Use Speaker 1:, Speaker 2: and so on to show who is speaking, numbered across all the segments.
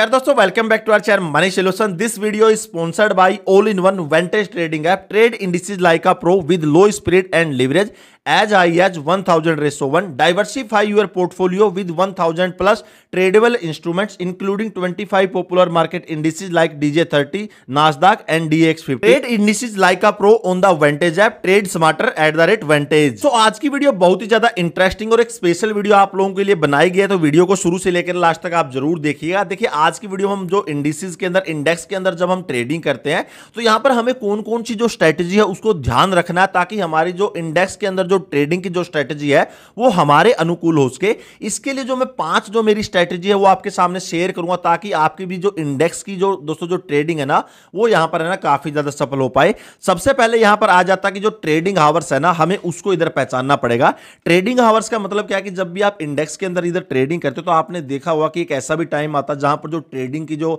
Speaker 1: यार दोस्तों welcome back to our channel money solution this video is sponsored by all in one Vantage trading app trade indices like a pro with low spread and leverage as high as one thousand ratio one diversify your portfolio with one thousand plus tradable instrument including twenty five popular market indices like DJ thirty Nasdaq and DX fifty trade indices like a pro on the Vantage app trade smarter at the rate Vantage तो आज की video बहुत ही ज्यादा interesting और एक special video आप लोगों के लिए बनाई गई है तो वीडियो को शुरू से लेकर लास्ट तक आप जरूर देखिएगा देखिए आज की वीडियो हम जो इंडिसेज के अंदर इंडेक्स के अंदर जब हम ट्रेडिंग करते हैं तो यहां पर हमें कौन कौन सी जो स्ट्रेटेजी है उसको ध्यान रखना ताकि हमारी जो इंडेक्स के अंदर जो ट्रेडिंग की जो स्ट्रैटेजी है वो हमारे अनुकूल हो सके इसके लिए जो मैं पांच जो मेरी स्ट्रैटेजी है वो आपके सामने शेयर करूंगा ताकि आपकी भी जो इंडेक्स की जो दोस्तों जो ट्रेडिंग है ना वो यहां पर है ना काफी ज्यादा सफल हो पाए सबसे पहले यहां पर आ जाता कि जो ट्रेडिंग हावर्स है ना हमें उसको इधर पहचानना पड़ेगा ट्रेडिंग हावर्स का मतलब क्या है कि जब भी आप इंडेक्स के अंदर इधर ट्रेडिंग करते हो तो आपने देखा हुआ कि एक ऐसा भी टाइम आता जहां पर जो ट्रेडिंग की जो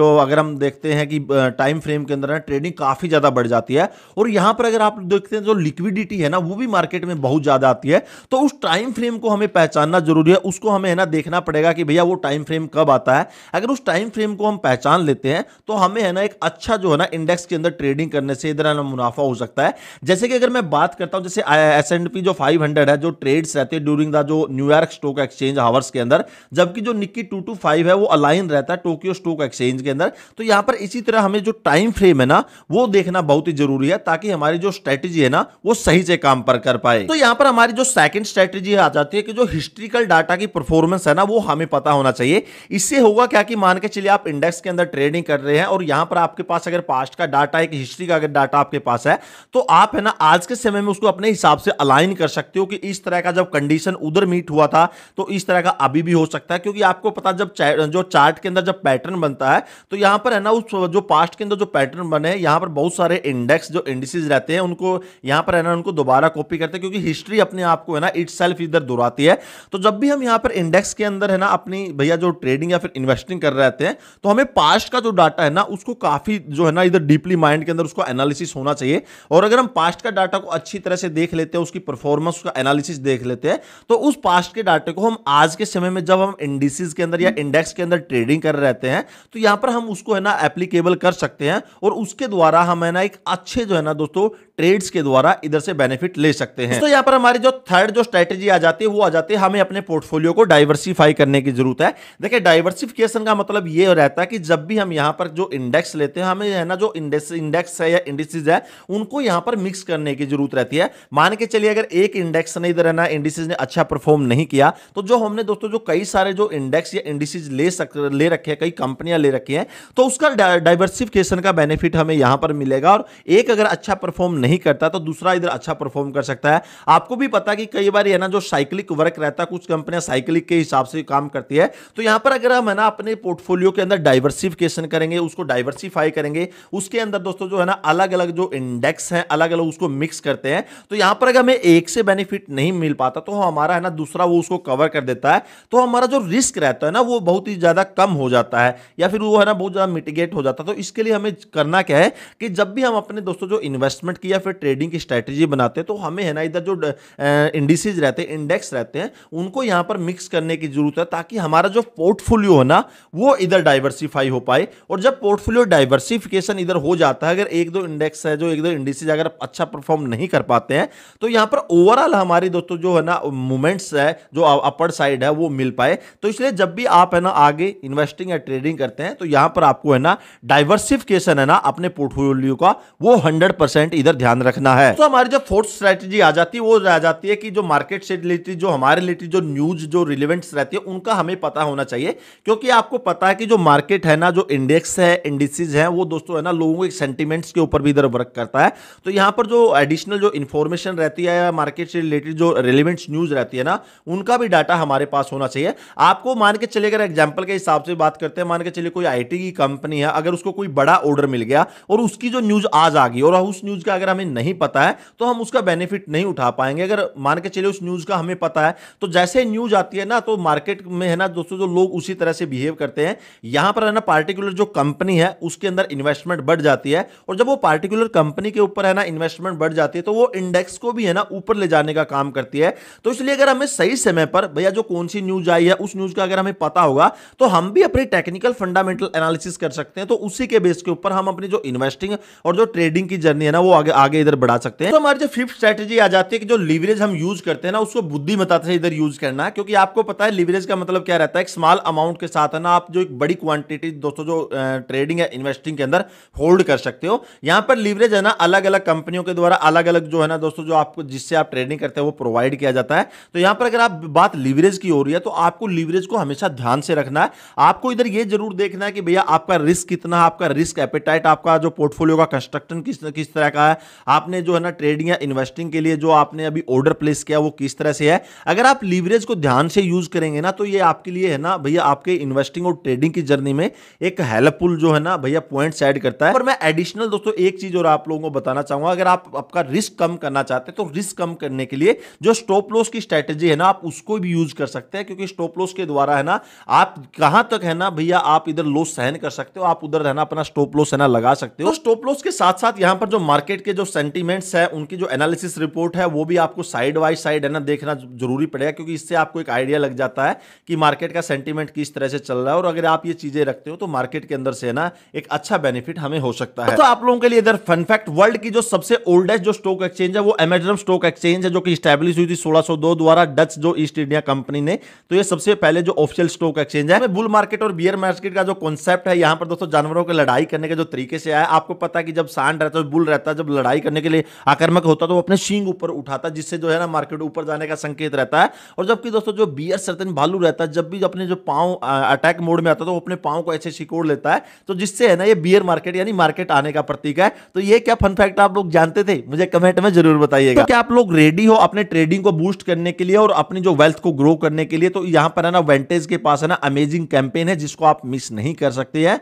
Speaker 1: जो अगर हम देखते हैं कि टाइम फ्रेम के अंदर ट्रेडिंग काफी ज्यादा बढ़ जाती है और यहां पर अगर आप देखते हैं जो लिक्विडिटी है ना वो भी मार्केट मार्केट में बहुत ज़्यादा आती है तो उस टाइम फ्रेम को हमें पहचानना जरूरी है उसको हमें है ना देखना पड़ेगा कि भैया वो टाइम फ्रेम कब आता है अगर उस टाइम फ्रेम को हम पहचान लेते हैं तो हमें है ना एक अच्छा जो है ना इंडेक्स के अंदर ट्रेडिंग करने से इधर ना मुनाफा हो सकता है जैसे कि अगर मैं बात करता हूं जैसे एस एंड पी जो फाइव है जो ट्रेड्स रहते हैं ड्यूरिंग द जो न्यूयॉर्क स्टॉक एक्सचेंज हावर्स के अंदर जबकि जो निक्की टू टू फाइव है वो अलाइन रहता है टोक्यो स्टॉक एक्सचेंज के अंदर तो यहां पर इसी तरह हमें जो टाइम फ्रेम है ना वो देखना बहुत ही जरूरी है ताकि हमारी जो स्ट्रेटेजी है ना वो सही से काम पर कर पाए तो यहाँ पर हमारी जो सेकंड स्ट्रेटेजी आ जाती है कि जो हिस्ट्रिकल डाटा की परफॉर्मेंस है ना वो हमें पता होना चाहिए इससे होगा क्या कि मान के चलिए आप इंडेक्स के अंदर ट्रेडिंग कर रहे हैं और यहाँ पर आपके पास अगर पास्ट का डाटा एक हिस्ट्री का अगर डाटा आपके पास है तो आप है ना आज के समय में उसको अपने हिसाब से अलाइन कर सकते हो कि इस तरह का जब कंडीशन उधर मीट हुआ था तो इस तरह का अभी भी हो सकता है क्योंकि आपको पता जब जो चार्ट के अंदर जब पैटर्न बनता है तो यहाँ पर है ना उस जो पास्ट के अंदर जो पैटर्न बने यहाँ पर बहुत सारे इंडेक्स जो इंडिस रहते हैं उनको यहाँ पर है ना उनको दोबारा कॉपी कर करते हैं क्योंकि हिस्ट्री अपने आप को है ना इट सेल्फ इधर दोहराती है तो जब भी हम यहाँ पर इंडेक्स के अंदर है ना अपनी भैया जो ट्रेडिंग या फिर इन्वेस्टिंग कर रहे हैं तो हमें पास्ट का जो डाटा है ना उसको काफ़ी जो है ना इधर डीपली माइंड के अंदर उसको एनालिसिस होना चाहिए और अगर हम पास्ट का डाटा को अच्छी तरह से देख लेते हैं उसकी परफॉर्मेंस का एनालिसिस देख लेते हैं तो उस पास्ट के डाटा को हम आज के समय में जब हम इंडिसेस के अंदर या इंडेक्स के अंदर ट्रेडिंग कर रहते हैं तो यहाँ पर हम उसको है ना एप्लीकेबल कर सकते हैं और उसके द्वारा हम है ना एक अच्छे जो है ना दोस्तों ट्रेड्स के द्वारा इधर से बेनिफिट ले सकते हैं सकते हैं तो यहाँ पर हमारी जो थर्ड जो स्ट्रेटेजी आ जाती है वो आ जाती है हमें अपने पोर्टफोलियो को डाइवर्सिफाई करने की जरूरत है देखिए डाइवर्सिफिकेशन का मतलब ये रहता है कि जब भी हम यहाँ पर जो इंडेक्स लेते हैं हमें है ना जो इंडेक्स है या इंडिसेज है उनको यहाँ पर मिक्स करने की जरूरत रहती है मान के चलिए अगर एक इंडेक्स ने इधर है ना इंडिसेज ने अच्छा परफॉर्म नहीं किया तो जो हमने दोस्तों जो कई सारे जो इंडेक्स या इंडिसेज ले सक ले रखे हैं कई कंपनियां ले रखी हैं तो उसका डाइवर्सिफिकेशन का बेनिफिट हमें यहाँ पर मिलेगा और एक अगर अच्छा परफॉर्म नहीं करता तो दूसरा इधर अच्छा परफॉर्म कर सकता है होता है आपको भी पता कि कई बार है ना जो साइक्लिक वर्क रहता है कुछ कंपनियां साइक्लिक के हिसाब से काम करती है तो यहां पर अगर हम है ना अपने पोर्टफोलियो के अंदर डाइवर्सिफिकेशन करेंगे उसको डाइवर्सिफाई करेंगे उसके अंदर दोस्तों जो है ना अलग अलग जो इंडेक्स है अलग अलग उसको मिक्स करते हैं तो यहां पर अगर हमें एक से बेनिफिट नहीं मिल पाता तो हमारा है ना दूसरा वो उसको कवर कर देता है तो हमारा जो रिस्क रहता है ना वो बहुत ही ज्यादा कम हो जाता है या फिर वो है ना बहुत ज्यादा मिटिगेट हो जाता है तो इसके लिए हमें करना क्या है कि जब भी हम अपने दोस्तों जो इन्वेस्टमेंट की या फिर ट्रेडिंग की स्ट्रेटेजी बनाते हैं तो हमें है ना ना इधर जो इंडिसेज रहते हैं इंडेक्स रहते हैं उनको यहाँ पर मिक्स करने की जरूरत है ताकि हमारा जो पोर्टफोलियो है ना वो इधर डाइवर्सिफाई हो पाए और जब पोर्टफोलियो डाइवर्सिफिकेशन इधर हो जाता है अगर एक दो इंडेक्स है जो एक दो इंडिसेज अगर अच्छा परफॉर्म नहीं कर पाते हैं तो यहाँ पर ओवरऑल हमारी दोस्तों जो है ना मूवमेंट्स है जो अपर साइड है वो मिल पाए तो इसलिए जब भी आप है ना आगे इन्वेस्टिंग या ट्रेडिंग करते हैं तो यहाँ पर आपको है ना डाइवर्सिफिकेशन है ना अपने पोर्टफोलियो का वो हंड्रेड इधर ध्यान रखना है तो हमारी जो फोर्थ स्ट्रैटेजी चीज़ आ जाती है वो आ जाती है कि जो मार्केट से रिलेटेड जो हमारे रिलेटेड जो न्यूज जो रिलेवेंट्स रहती है उनका हमें पता होना चाहिए क्योंकि आपको पता है कि जो मार्केट है ना जो इंडेक्स है इंडिसेज है वो दोस्तों है ना लोगों के सेंटिमेंट्स के ऊपर भी इधर वर्क करता है तो यहाँ पर जो एडिशनल जो इन्फॉर्मेशन रहती है या मार्केट से रिलेटेड जो रिलेवेंट्स न्यूज रहती है ना उनका भी डाटा हमारे पास होना चाहिए आपको मान के चले अगर एग्जाम्पल के हिसाब से बात करते हैं मान के चलिए कोई आई की कंपनी है अगर उसको कोई बड़ा ऑर्डर मिल गया और उसकी जो न्यूज आज आ गई और उस न्यूज का अगर हमें नहीं पता है तो हम उसका बेनिफिट नहीं उठा पाएंगे अगर मान के चलिए उस न्यूज़ का हमें पता है तो जैसे न्यूज़ आती है ना तो मार्केट में है ना दोस्तों जो लोग उसी तरह से बिहेव करते हैं यहां पर है ना पार्टिकुलर जो कंपनी है उसके अंदर इन्वेस्टमेंट बढ़ जाती है और जब वो पार्टिकुलर कंपनी के ऊपर है ना इन्वेस्टमेंट बढ़ जाती है तो वो इंडेक्स को भी है ना ऊपर ले जाने का काम करती है तो इसलिए अगर हमें सही समय पर भैया जो कौन सी न्यूज़ आई है उस न्यूज़ का अगर हमें पता होगा तो हम भी अपनी टेक्निकल फंडामेंटल एनालिसिस कर सकते हैं तो उसी के बेस के ऊपर हम अपनी जो इन्वेस्टिंग और जो ट्रेडिंग की जर्नी है ना वो आगे आगे इधर बढ़ा सकते हैं तो हमारी जो फिफ्थ स्ट्रेटेजी आ जाती है कि जो लीवरेज हम यूज करते हैं ना उसको बुद्धि बुद्धिमता हैं इधर यूज करना है क्योंकि आपको पता है लीवरेज का मतलब क्या रहता है एक स्मॉल अमाउंट के साथ है ना आप जो एक बड़ी क्वांटिटी दोस्तों जो ट्रेडिंग है इन्वेस्टिंग के अंदर होल्ड कर सकते हो यहां पर लीवरेज है ना अलग अलग कंपनियों के द्वारा अलग अलग जो है ना दोस्तों जो आपको जिससे आप ट्रेडिंग करते हैं वो प्रोवाइड किया जाता है तो यहां पर अगर आप बात लीवरेज की हो रही है तो आपको लीवरेज को हमेशा ध्यान से रखना है आपको इधर ये जरूर देखना है कि भैया आपका रिस्क कितना आपका रिस्क एपेटाइट आपका जो पोर्टफोलियो का कंस्ट्रक्शन किस किस तरह का है आपने जो है ना ट्रेडिंग या इन्वेस्टिंग के लिए लिए जो आपने अभी ऑर्डर प्लेस किया वो किस तरह से है अगर आप लीवरेज को ध्यान से यूज करेंगे ना तो ये आपके लिए है ना भैया आपके इन्वेस्टिंग और ट्रेडिंग की जर्नी में एक हेल्पफुल जो है ना भैया पॉइंट एड करता है और मैं एडिशनल दोस्तों एक चीज और आप लोगों को बताना चाहूंगा अगर आप आपका रिस्क कम करना चाहते हैं तो रिस्क कम करने के लिए जो स्टॉप लॉस की स्ट्रेटेजी है ना आप उसको भी यूज कर सकते हैं क्योंकि स्टॉप लॉस के द्वारा है ना आप कहां तक है ना भैया आप इधर लॉस सहन कर सकते हो आप उधर रहना अपना स्टॉप लॉस है ना लगा सकते हो तो स्टॉप लॉस के साथ साथ यहां पर जो मार्केट के जो सेंटीमेंट्स है उनकी जो एनालिसिस रिपोर्ट रिपोर्ट है वो भी आपको साइड बाय साइड है ना देखना जरूरी पड़ेगा क्योंकि इससे आपको एक आइडिया लग जाता है कि मार्केट का सेंटीमेंट किस तरह से चल रहा है और अगर आप ये चीजें रखते हो तो मार्केट के अंदर से ना एक अच्छा बेनिफिट हमें हो सकता है तो आप लोगों के लिए इधर फनफैक्ट वर्ल्ड की जो सबसे ओल्डेस्ट जो स्टॉक एक्सचेंज है वो एमेजन स्टॉक एक्सचेंज है जो कि स्टैब्लिश हुई थी सोलह द्वारा डच जो ईस्ट इंडिया कंपनी ने तो ये सबसे पहले जो ऑफिशियल स्टॉक एक्सचेंज है बुल मार्केट और बियर मार्केट का जो कॉन्सेप्ट है यहां पर दोस्तों जानवरों की लड़ाई करने के जो तरीके से आया आपको पता है कि जब सांड रहता है बुल रहता है जब लड़ाई करने के लिए आक्रमक होता है तो वो अपने सींग ऊपर उठाता है जिससे जो है ना मार्केट ऊपर जाने का संकेत रहता है और जबकि दोस्तों जो बी एस सरतन भालू रहता है जब भी अपने जो पाँव अटैक मोड में आता है तो वो अपने पाँव को ऐसे सिकोड़ लेता है तो जिससे है ना ये बियर मार्केट यानी मार्केट आने का प्रतीक है तो ये क्या फन फैक्ट आप लोग जानते थे मुझे कमेंट में जरूर बताइएगा तो क्या आप लोग रेडी हो अपने ट्रेडिंग को बूस्ट करने के लिए और अपनी जो वेल्थ को ग्रो करने के लिए तो यहाँ पर है ना वेंटेज के पास है ना अमेजिंग कैंपेन है जिसको आप मिस नहीं कर सकते हैं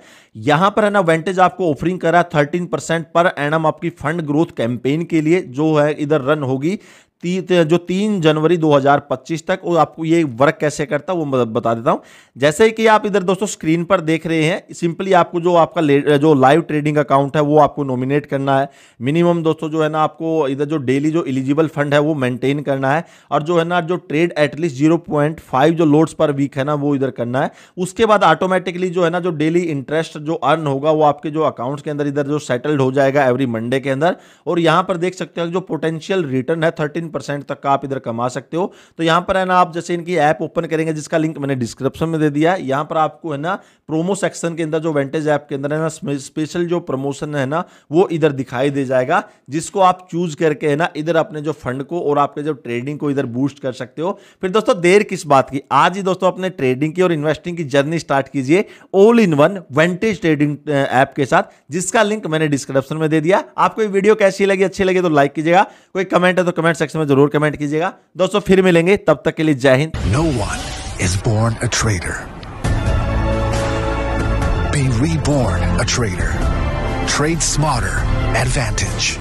Speaker 1: यहाँ पर है ना वेंटेज आपको ऑफरिंग करा थर्टीन परसेंट पर एनम आपकी फंड ग्रोथ कैंपेन के लिए जो है इधर रन होगी जो तीन जनवरी 2025 तक वो आपको ये वर्क कैसे करता है वो बता देता हूँ जैसे कि आप इधर दोस्तों स्क्रीन पर देख रहे हैं सिंपली आपको जो आपका जो लाइव ट्रेडिंग अकाउंट है वो आपको नॉमिनेट करना है मिनिमम दोस्तों जो है ना आपको इधर जो डेली जो एलिजिबल फंड है वो मेंटेन करना है और जो है ना जो ट्रेड एटलीस्ट जीरो जो लोड्स पर वीक है ना वो इधर करना है उसके बाद ऑटोमेटिकली जो है ना जो डेली इंटरेस्ट जो अर्न होगा वो आपके जो अकाउंट्स के अंदर इधर जो सेटल्ड हो जाएगा एवरी मंडे के अंदर और यहाँ पर देख सकते हो जो पोटेंशियल रिटर्न है थर्टीन परसेंट तक का आप इधर कमा सकते हो तो यहां पर है ना आप जैसे इनकी ऐप ओपन करेंगे जिसका लिंक मैंने डिस्क्रिप्शन में दे दिया है यहां पर आपको है ना प्रोमो सेक्शन के अंदर जो वेंटेज ऐप के अंदर है ना स्पेशल जो प्रमोशन है ना वो इधर दिखाई दे जाएगा जिसको आप चूज करके है ना इधर अपने जो फंड को और आपके जो ट्रेडिंग को इधर बूस्ट कर सकते हो फिर दोस्तों देर किस बात की आज ही दोस्तों अपने ट्रेडिंग की और इन्वेस्टिंग की जर्नी स्टार्ट कीजिए all in one Vantage trading app के साथ जिसका लिंक मैंने डिस्क्रिप्शन में दे दिया आपको वीडियो कैसी लगी अच्छी लगी तो लाइक कीजिएगा कोई कमेंट है तो कमेंट सेक्शन में जरूर कमेंट कीजिएगा दोस्तों फिर मिलेंगे तब तक के लिए Jai Hind no one is born a trader reborn a trader. Trade smarter. Advantage.